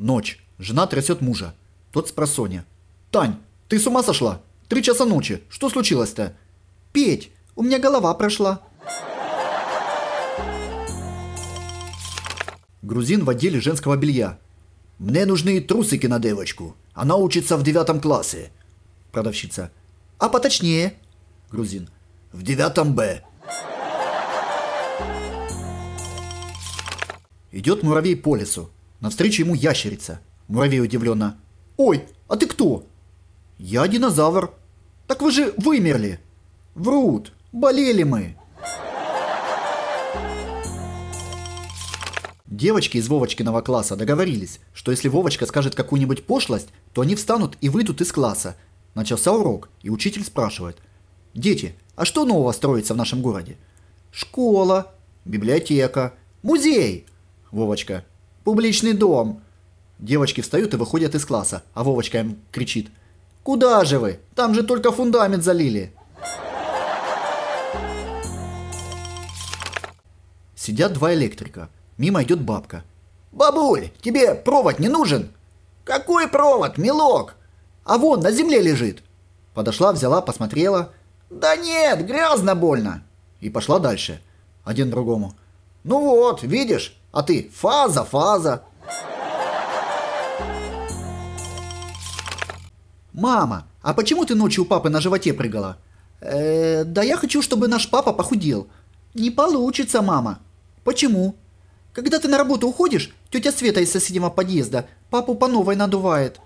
Ночь. Жена трясет мужа. Тот спросонья. «Тань, ты с ума сошла? Три часа ночи. Что случилось-то?» «Петь, у меня голова прошла». Грузин в отделе женского белья. «Мне нужны трусики на девочку. Она учится в девятом классе». Продавщица. «А поточнее». Грузин. «В девятом Б». Идет муравей по лесу. Навстречу ему ящерица. Муравей удивленно. «Ой, а ты кто?» «Я динозавр». «Так вы же вымерли!» «Врут! Болели мы!» Девочки из Вовочкиного класса договорились, что если Вовочка скажет какую-нибудь пошлость, то они встанут и выйдут из класса. Начался урок, и учитель спрашивает. «Дети, а что нового строится в нашем городе?» «Школа», «Библиотека», «Музей». Вовочка. Публичный дом!» Девочки встают и выходят из класса, а Вовочка им кричит. «Куда же вы? Там же только фундамент залили!» Сидят два электрика. Мимо идет бабка. «Бабуль, тебе провод не нужен?» «Какой провод, милок?» «А вон, на земле лежит!» Подошла, взяла, посмотрела. «Да нет, грязно больно!» И пошла дальше. Один другому. Ну вот, видишь, а ты фаза, фаза. Мама, а почему ты ночью у папы на животе прыгала? Э, да я хочу, чтобы наш папа похудел. Не получится, мама. Почему? Когда ты на работу уходишь, тетя Света из соседнего подъезда папу по новой надувает.